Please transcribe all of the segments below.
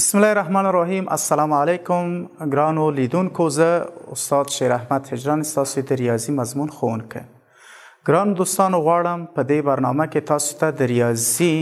بسم الله الرحمن الرحیم السلام علیکم ګرانو لیدونکو زه استاد شیر احمد هجران تاسو ته ریاضي مضمون خوونکم ګران دوستانو غواړم په دې برنامه کې تاسو ته د ریاضي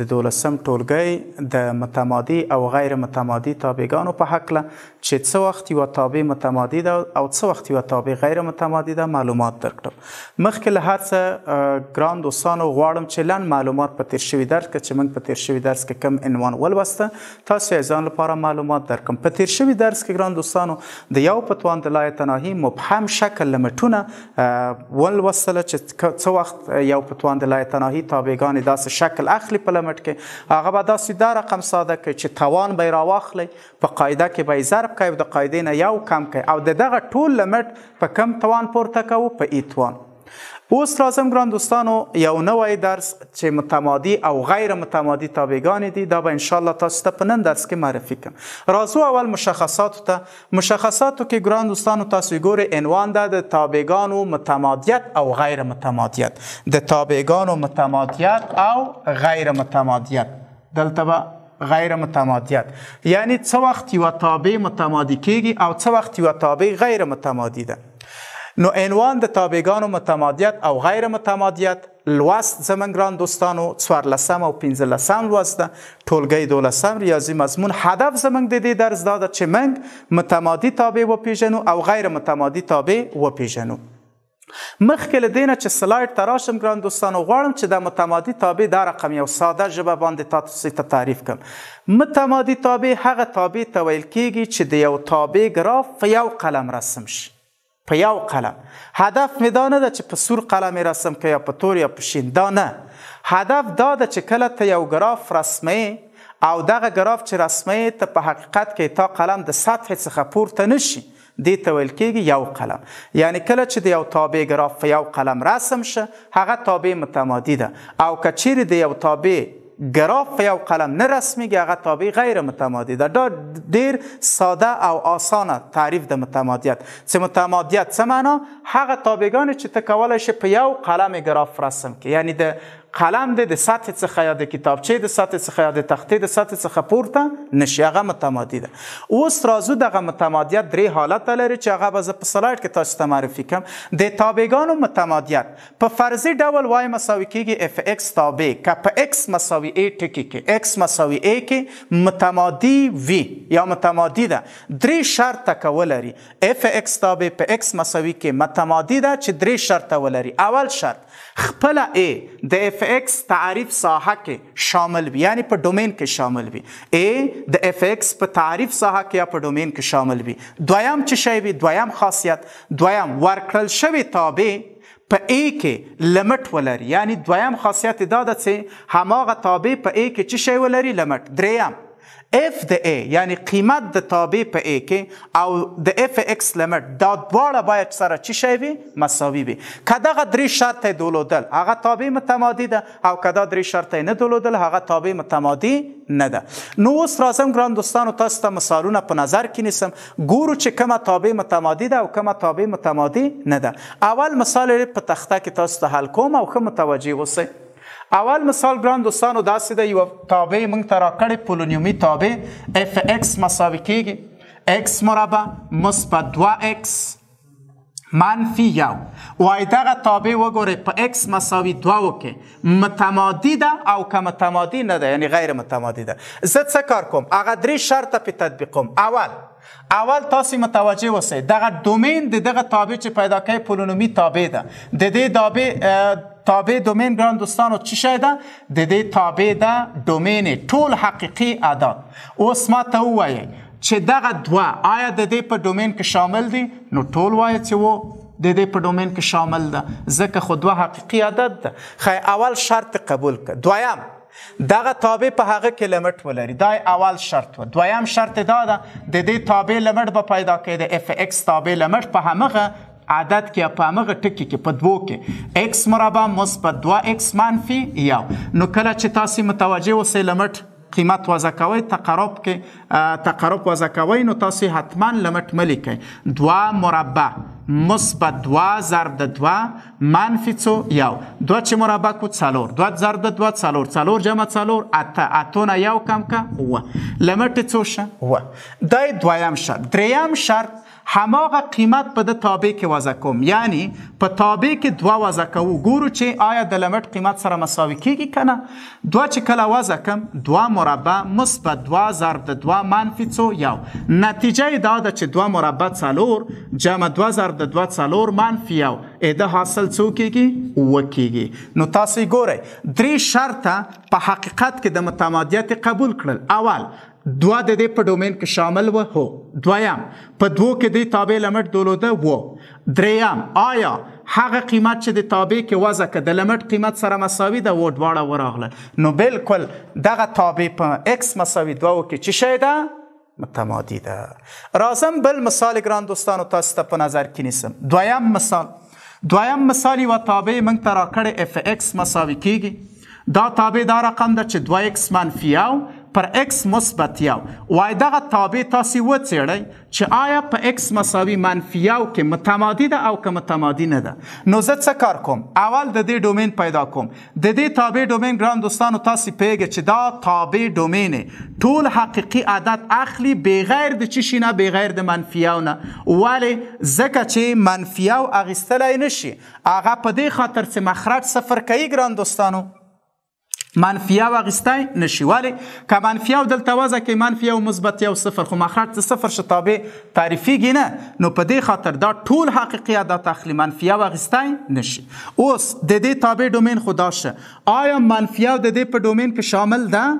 د دولسم ټولګي د متمادي او غیر متمادي تابعګانو په حق له چې څه وخت یو تابع متمادي ده او څه وخت یو تابع غیر متمادي ده معلومات درکړم مخکې له هڅه ګران دوستانو غواړم چې لن معلومات په تیر شوي درس کې چې موږ په تیر شوي درس کې کم عنوان ولوسته تاسو یې ځان لپاره معلومات درکم په تیر شوي درس کې ګران دوستانو د یو پتوان د لای تناهي مبهم شکل لمټونه ولوسته چې څه وخت یو پتوان د لای تناهي تابعګان داسې شکل اخلي په ګډمټ کې هغه به دا ساده رقم ساده کوي چې توان به راواخلي په قاعده کې به ضرب کوي د قاعدې نه یو کم کوي او دغه ټول لمټ په کم توان پورته کوو په ای توان اوس راځم ګران دوستانو یو نوې درس چې متمادي او غیر متمادي تابعګان دي دا به ان شاء الله تاسو ته په نن درس کې معرفي کوم راځو اول مشخصات ته مشخصاتو کې ګران دوستانو تاسو ګورئ عنوان ده د تابعګانو متمادیت او غیر متمادیت د تابعګانو متمادیت او غیر متمادیت دلته به غیر متمادیت یعنی څه وخت یو تابع متمادی کیږي او څه وخت یو تابع غیر متمادی ده نو عنوان د تابعګانو متمادیت او غیر متمادیت لوست زمنګ ګران دوستانو 14 او 15 لوست ټولګي 12 ریاضي مضمون هدف زمنګ د دې درس دا چې منګ متمادي تابع و پیژنو او غیر متمادي تابع و پیژنو مخکې له دینه چې سلایډ تراشم ګران دوستانو غواړم چې د متمادي تابع د رقم یو ساده ژبه باندې تاسو ته تعریف کړم متمادي تابع هغه تابع ته ویل کیږي چې د یو تابع ګراف په یو قلم رسم شي په یو قلم هدف مې دا نه ده چې په سور قلم رسم کې یا په تور یا په شین دا نه هدف دا ده چې کله ته یو ګراف رسمې او دغه ګراف چې رسمې ته په حقیقت کې تا قلم د سطح څخه پورته نشي دې ته ویل کېږي یو قلم یعنی کله چې د یو تابع ګراف په یو قلم رسم شه هغه تابع متمادي ده او که چیرې د یو تابع گراف یا قلم نه رسمیږي هغه تابع غیر متمادی ده دا ډیر ساده او اسانه تعریف د متمادیت چې متمادیت څه معنا هغه تابعګان چې ته کولی شي په یو قلم گراف رسم کې یعنی د قلم د سطح څخه یا د کتابچې د سطح څخه یا د تختې د سطح څخه پورته نشي هغه متمادي ده اوس راځو دغه متمادیت درې حالت لري چې هغه به زه په سلایډ کې تاسو ته معرفي کړم د تابعګانو متمادیت په فرضي ډول وای مساوي کېږي اف ایکس تابع که په ایکس مساوي ا ټکی کې ایکس مساوي ا کې متمادي وی یا متمادي ده درې شرط تکولري اف ایکس تابع په ایکس مساوي کې متمادي ده چې درې شرط ولري اول شرط خپل ا د اف اف ایکس تعریف ساحه کې شامل وي یعنی په ډومین کې شامل وي ا د اف ایکس په تعریف ساحه کې یا په ډومین کې شامل وي دویم چې شی وي دویم خاصیت دویم ورکړل شوی تابع په ای کې لمټ ولري یعنی دویم خاصیت دا ده چې هماغه تابع په ای کې چې شی ولري لمټ دریم اف د ا یعنی قیمت د تابع په ا کې او د اف ایکس لیمټ دا دواړه باید سره چی شي وي مساوي وي کدا درې شرط دولودل هغه تابع متمادي ده او کدا درې شرط نه دولودل هغه تابع متمادي نه ده نو اوس راځم ګران دوستانو تاسو ته مثالونه په نظر کې نیسم ګورو چې کومه تابع متمادي ده او کومه تابع متمادي نه ده اول مثال په تخته کې تاسو ته حل کوم او خو متوجي اوسئ اول مثال ګران دوستانو داسې د یو تابع موږ ته راکړې پولونیومي تابع اف ایکس مساوي کیږي ایکس مربع مثبت 2 ایکس منفی یو وای دغه تابع وګورئ په ایکس مساوي دوه وکې متمادي ده او که متمادي نه ده یعنی غیر متمادي ده زه څه کار کوم هغه درې شرط پې تطبیق کوم اول اول تاسو متوجه اوسئ دغه دومین د دغه تابع چې پیدا کوي پولونومي تابع ده د دې تابع دومین ګران دوستانو چی شی ده د دې تابع ده دومین ټول حقیقي اعداد اوس ما ته وایي چې دغه دوا آیا د دې په دومین کې شامل دي نو ټول وایي چې وو د دې په دومین کې شامل ده ځکه خو دوه حقیقي عدد ده خی اول شرط قبول ک دویم دغه تابع په هغه کې لمټ ولري دا اول شرط و دویم شرط دا ده د دې تابع لمټ به پیدا کړي د اف ایکس تابع لمټ په همغه عدد کې په مغه ټکی کې په دوو کې x مربع مثبت 2x منفي یو نو کله چې تاسو متوجه اوسئ لمټ قیمت وضع کوي تقرب کې تقرب وضع کوي نو تاسو حتما لمټ ملي 2 مربع مثبت 2 ضرب د 2 منفي څو یو 2 چې مربع کو څلور 2 ضرب د 2 څلور څلور جمع څلور اته اته نه یو کم کا و لمټ څو شه و دای دویم شرط دریم شرط هماغه قیمت په د تابع کې وضع کوم یعنی په تابع کې دوه وضع کوو ګورو چې آیا د لمټ قیمت سره مساوي کیږي کنه دوه چې کله وضع کم دوه مربع مثبت دوه ضرب د دوه منفي څو یو نتیجه دا ده چې دوه مربع څلور جمع دوه ضرب د دوه څلور منفي یو اده حاصل څو کیږي و کیږي نو تاسو ګورئ درې شرطه په حقیقت کې د متمادیت قبول کړل اول دوه د دې په ډومین کې شامل و هو دویم په دوو کې د تابع لمټ درلوده و دریم آیا هغه قیمت چې د تابع کې وضع ک د لمټ قیمت سره مساوي ده و دواړه وراغله نو بالکل دغه تابع په x مساوي دوو کې چې شی ده متمادي ده راځم بل مثال ګران دوستانو تاسو ته په نظر کې نیسم دویم مثال دویم مثال یو تابع موږ ته راکړې f x مساوي کیږي دا تابع دا رقم ده چې 2x منفي او پر x مثبت یو وای دغه تابع تاسو وڅېړئ چې آیا په x مساوي منفي یو کې متمادي ده او که متمادي نه ده نو زه څه کار کوم اول د دې ډومین پیدا کوم د دې تابع ډومین ګران دوستانو تاسو پیګه چې دا تابع ډومین ټول حقيقي عدد اخلي بغیر د چی شینه بغیر د منفي یو نه ولی ځکه چې منفي یو اغستلای نشي هغه په دې خاطر چې مخرج صفر کوي ګران دوستانو منفیه واغستای نشي ولی که منفیه او دلته وځه کې منفیه او مثبت یو صفر خو مخرج صفر شتابه تعریفیږي نه نو په دې خاطر دا ټول حقیقي ادا تخلی منفیه واغستای نشي اوس د دې تابع ډومین خدا شه آیا منفیه د دې په ډومین کې شامل ده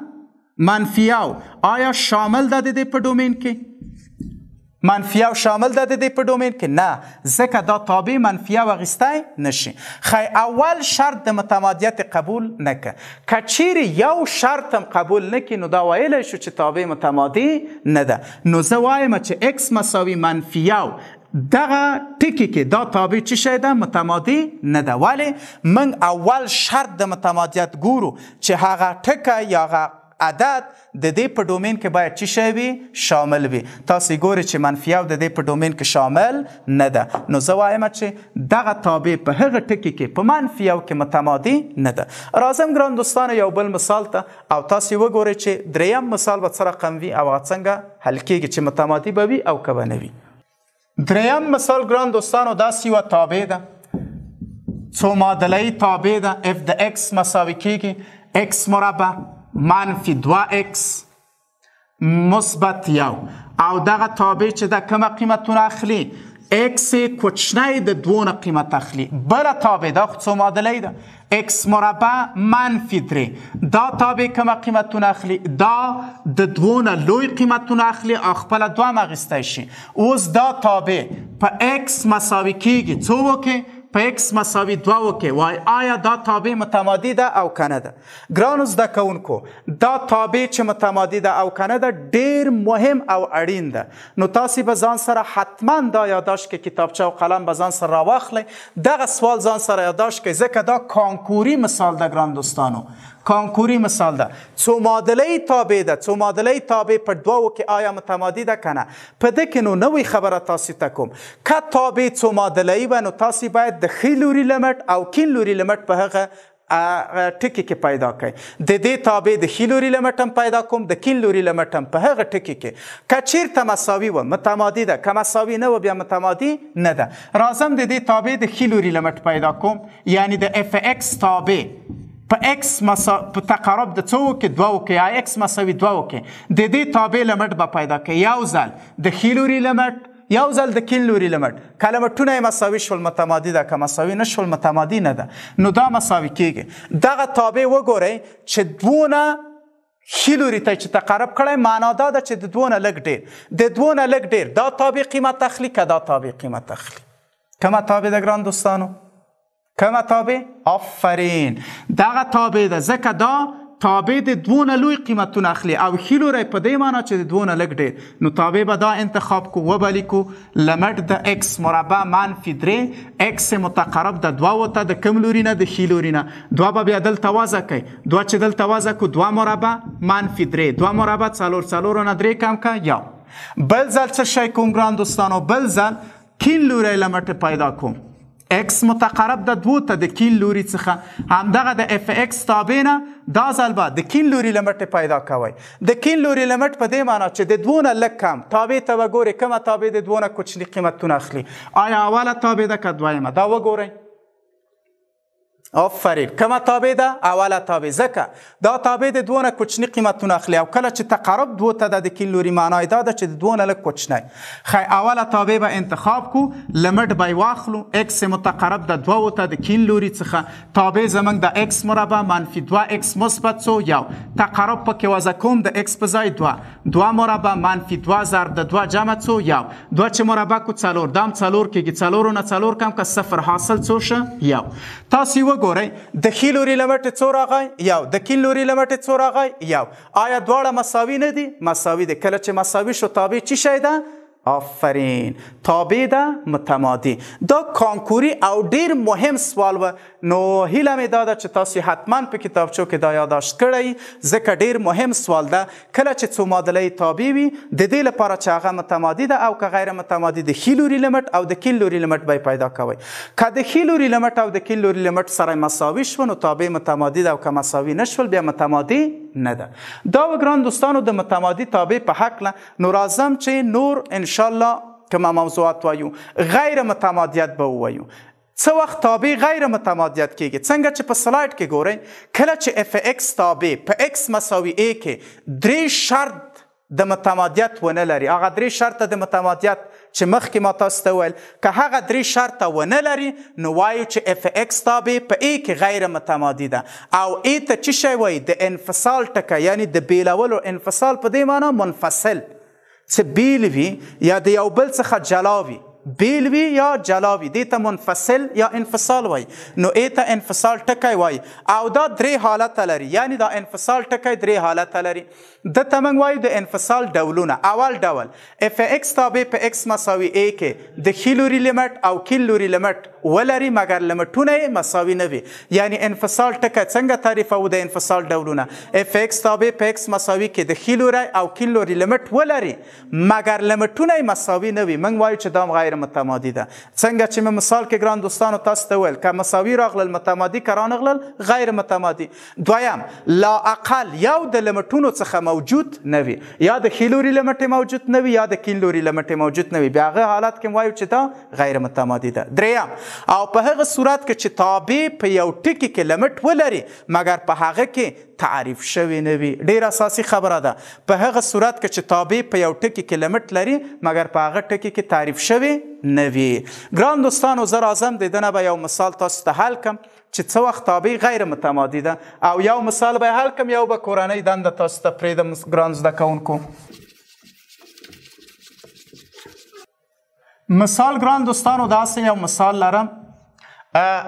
منفیه آیا شامل ده د دې په ډومین کې منفیه او شامل ده د دې په ډومین کې نه ځکه دا تابع منفیه واغستی نشي خی اول شرط د متمادیت قبول نکه کچیر یو شرط هم قبول نکي نو دا ویلی شو چې تابع متمادی نه ده نو زه وایم چې x مساوي منفیه او دغه ټکی کې دا تابع چی شی ده متمادی نه ده ولی من اول شرط د متمادیت ګورو چې هغه ټکه یا هغه عدد د دې په ډومین کې باید چی شوی شامل وي تاسو ګورئ چې منفي او د دې په ډومین کې شامل نه ده نو زه وایم چې دغه تابع په هغه ټکی کې په منفي او کې متمادي نه ده راځم ګران دوستان یو بل مثال ته او تاسو وګورئ چې دریم مثال به سره قوي او څنګه حل کېږي چې متمادي به وي او کبه نه وي دریم مثال ګران دوستانو داسې یو تابع ده څو معادله تابع ده اف د x مساوي کېږي x مربع منفی دو اکس مثبت یو او دغه تابع چې د کومه قیمتونه اخلي اکس کوچنی د دوونه قیمت اخلي بله تابع دا خو څو معادله ده اکس مربع منفی درې دا تابع کومه قیمتونه اخلي دا د دوونه لوی قیمتونه اخلي او خپله دوه هم اخیستی شي اوس دا تابع په اکس مساوي کیږي څو وکړي په x مساوي 2 کې وای آیا دا تابع متمادي ده او کنه ده ګران زده کوونکو دا تابع چې متمادي ده او کنه ده ډیر مهم او اړین ده نو تاسو به ځان سره حتما دا یاداش کې کتابچه او قلم به ځان سره واخلئ دغه سوال ځان سره یاداش کې ځکه دا کانکوري مثال ده ګران دوستانو کانکوري مثال ده څو معادلې تابع ده څو معادلې تابع په دوو کې آیا متمادي ده کنه په دې کې نو نوې خبره تاسو ته کوم که تابع څو معادلې و نو تاسو باید د خې لوري لمټ او کین لوري لمټ په هغه ټکی کې پیدا کړي د دې تابع د خیلوري لمټم پیدا کوم د کیلوري لمټم په هغه ټکی کې کچیر تمساوی و متمادی ده که مساوی نه و بیا متمادی نه ده راځم د دې تابع د خیلوري لمټ پیدا کوم یعنی د اف ایکس تابع په ایکس مسا په تقارب د څو کې دوه کې یا ایکس مساوي دوه کې د دې تابع لمټ به پیدا کړي یو ځل د خیلوري لمټ یو ځل د کیل لوري لمټ کله مټونه مساوي شول متمادي ده که مساوي نشول متمادي نه ده نو دا مساوي کیږي دغه تابع وګورئ چې دونه خیلوري ته چې تقرب کړی معنا دا ده چې د دوونه لګ ډیر د دوونه لګ ډیر دا تابع قیمت تخلی که دا تابع قیمت تخلی کمه تابع د ګران دوستانو کمه تابع آفرین دغه تابع ده ځکه دا تابع د دوونه لوی قیمتونه اخلي او هیلوري په دې معنی چې دوونه لګ ډېر نو تابع به دا انتخاب کو وبلی کو لمټ د x مربع منفي 3 x متقرب د 2 وته د کم لوري نه د هیلوري نه 2 به بیا دل توازه کوي 2 چې دل توازه کو 2 مربع منفي 3 2 مربع 4 4 نه 3 کم کا یا بل ځل څه شي کوم ګران دوستانو بل ځل کین لوري لمټ پیدا کوم x متقرب د دوه ته د کیل لوري څخه همدغه د اف x تابع نه دا ځل به د کیل لوري لمټ پیدا کوي د کیل لوري لمټ په دې معنی چې د دوه نه لږ کم تابع ته وګورئ کومه تابع د دوه نه کوچني قیمتونه اخلي آیا اوله تابع ده که دویمه دا وګورئ آفرین کومه تابع ده اوله تابع ځکه دا تابع د دوه نه کوچني قیمتونه اخلي او کله چې تقرب دوه ته د کې لوري معنای دا ده چې د دوه نه لږ کوچنی خی اوله تابع به انتخاب کو لمټ به واخلو x متقرب د دوه ته د کې لوري څخه تابع زمنګ د x مربع منفي 2x مثبت سو یو تقرب په کې وځ کوم د x په ځای 2 2 مربع منفي 2 ضرب د 2 جمع سو یو 2 چې مربع کو څلور دام څلور کېږي څلور نه څلور کم که صفر حاصل څو شه یو تاسو وګورئ د خیل لوري لمټ څو راغی یو د کیل لوري لمټ څو راغی یو آیا دواړه مساوي نه دي مساوي دي کله چې مساوي شو تابع چی شي ده آفرین تابع ده متمادي دا کانکوري او ډیر مهم سوال و نو هیله مې دا ده چې تاسو حتما په کتابچو کې دا یاداشت کړئ ځکه ډیر مهم سوال ده کله چې څو معادلې تابع وي د دې لپاره چې هغه متمادي ده او که غیر متمادي د کیلوري لیمټ او د کیلوري لیمټ به پیدا کوئ که د کیلوري لیمټ او د کیلوري لیمټ سره مساوي شو نو تابع متمادي ده او که مساوي نشول بیا متمادي نه ده دا وګران دوستانو د متمادي تابع په حق نه نو راځم چې نور ان شاء الله کوم موضوعات وایو غیر متمادیت به وایو څه وخت تابع غیر متمادیت کېږي څنګه چې په سلایډ کې ګورئ کله چې اف ایکس تابع په ایکس مساوي ا کې درې شرط د متمادیت ونه لري هغه درې شرط د متمادیت چې مخکې ما تاسو ته ویل که هغه درې شرط ونه لري نو وایو چې اف ایکس تابع په ا کې غیر متمادی ده او ا ته چې شی وایي د انفصال ټکه یعنی د بیلولو انفصال په دې معنی منفصل څه بیل وي یا د یو بل څخه جلا وي بیل وی یا جلا وی دې ته منفصل یا انفصال وای نو اې ته انفصال ټکی وای او دا درې حالت لري یعنی دا انفصال ټکی درې حالت لري د تمنګ وای د انفصال ډولونه اول ډول اف ایکس تابع په ایکس مساوي ا کې د کیلوري لیمټ او کیلوري لیمټ ولري مګر لیمټونه مساوي نه وي یعنی انفصال ټکی څنګه تعریف او د انفصال ډولونه اف ایکس تابع په ایکس مساوي کې د کیلوري او کیلوري لیمټ ولري مګر لیمټونه مساوي نه وي موږ وایو چې دا غیر غیر متمادی ده څنګه چې مې مثال کې ګران دوستانو تاسو ته ویل که مساوي راغلل متمادي کران غلل غیر متمادي دویم لا اقل یو د لمټونو څخه موجود نه وي یا د خیلوري لمټه موجود نه وي یا د کیلوري لمټه موجود نه وي بیا هغه حالت کې وایو چې دا غیر متمادي ده دریم او په هغه صورت کې چې تابع په یو ټکی کې لمټ ولري مګر په هغه کې تعریف شوی نه وي ډیر اساسي خبره ده په هغه صورت کې چې تابع په یو ټکی کې لمټ لري مګر په هغه ټکی کې تعریف شوی نه وي ګران دوستانو زه راځم د دې نه به یو مثال تاسو ته حل کم چې څه وخت تابع غیر متمادي ده او یو مثال به حل کم یو به کورنۍ دنده تاسو ته پریدم ګران زده کوونکو مثال ګران دوستانو داسې یو مثال لرم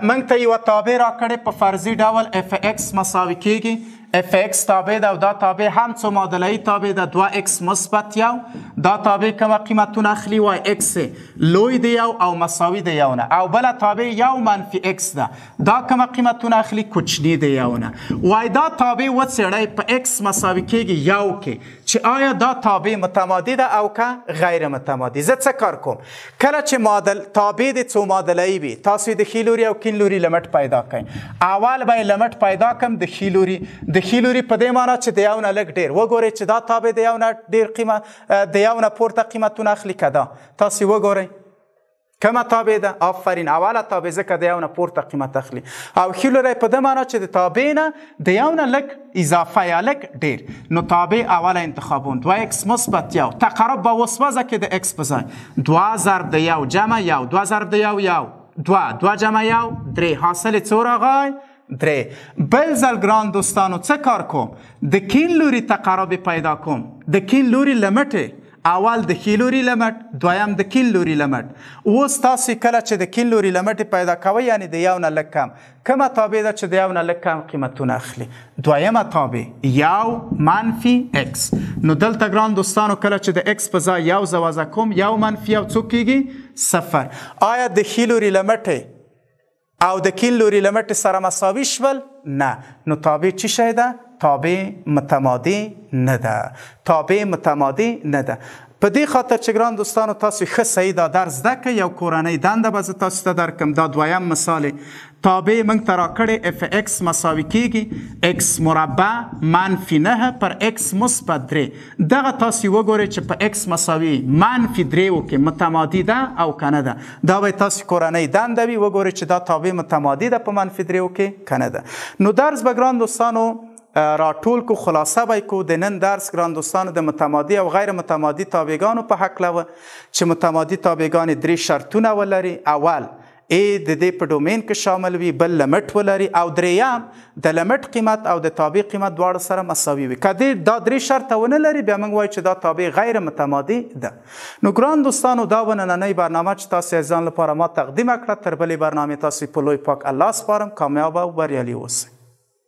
موږ ته یو تابع راکړې په فرضي ډول اف ایکس مساوي کیږي اف ایکس تابع ده او دا تابع هم څو معادله ای تابع ده دوه ایکس مثبت یو دا تابع کومه قیمتونه اخلي وای ایکس لوی دی یو او مساوي دی یو نه او بله تابع یو منفي ایکس ده دا کومه قیمتونه اخلي کوچني دی یو نه وای دا تابع وڅېړئ په ایکس مساوي کیږي یو کې چې آیا دا تابع متمادي ده او که غیر متمادي زه څه کار کوم کله چې معادل تابع د څو معادلې وي تاسو د خیلوري او کینلوري لمټ پیدا کړئ اول به لمټ پیدا کوم د خیلوري د خیلوري په دې معنی چې د یو نه لګ ډیر وګورئ چې دا تابع د یو نه ډیر قیمت د یو نه پورته قیمتونه اخلي کده تاسو وګورئ کومه تابع ده آفرین اوله تابع ځکه د یو نه پورته قیمت اخلي او هیلوري په د معنا چې د تابع نه د یو نه لک اضافه یا لک ډیر نو تابع اوله انتخابون 2x مثبت یو تقرب به وسوځه کې د x په ځای 2 ضرب د یو جمع یو 2 ضرب د یو یو 2 2 جمع یو 3 حاصل څور غای درې بل ځل ګران دوستانو څه کار کوم د کین لوري تقرب پیدا کوم د کین لوري لمټه اول د کیلوري لمټ دویم د کیلوري لمټ اوس تاسو کله چې د کیلوري لمټ پیدا کوي یعنی د یو نه لږ کم کومه تابع ده چې د یو نه لږ کم قیمتونه اخلي دویمه تابع یو منفي x نو دلته ګران دوستانو کله چې د x په ځای یو زوازه کوم یو منفي او څوک کیږي صفر آیا د کیلوري لمټ او د کیلوري لمټ سره مساوي شول نه نو تابع چی شي ده تابع متمادی نه ده تابع متمادی نه ده په دې خاطر چې ګران دوستانو تاسو ښه صحیح دا درس ده که یو کورنۍ دنده به زه تاسو ته درکم دا دویم مثال تابع موږ ته راکړې اف اکس مساوي کیږي اکس مربع منفي نه پر اکس مثبت درې دغه تاسو وګورئ چې په اکس مساوي منفي درې وکړي متمادي ده او که نه ده دا به تاسو کورنۍ دنده وي وګورئ چې دا تابع متمادي ده په منفي درې وکړي که نه ده نو درس به ګران دوستانو راټول کو خلاصه به کو د نن درس ګران دوستانو د متمادي او غیر متمادي تابعګانو په حق لوه چې متمادي تابعګان درې شرطونه ولري اول ا د دې په ډومین کې شامل وي بل لمټ ولري او دریم د لمټ قیمت او د تابع قیمت دواړه سره مساوي وي کله دا درې شرط ونه لري بیا موږ وایو چې دا تابع غیر متمادي ده نو ګران دوستانو دا ونننې برنامه چې تاسو ځان لپاره ما تقدیم کړ تر بلې برنامه تاسو په لوی پاک الله سپارم کامیاب او بریالي اوسئ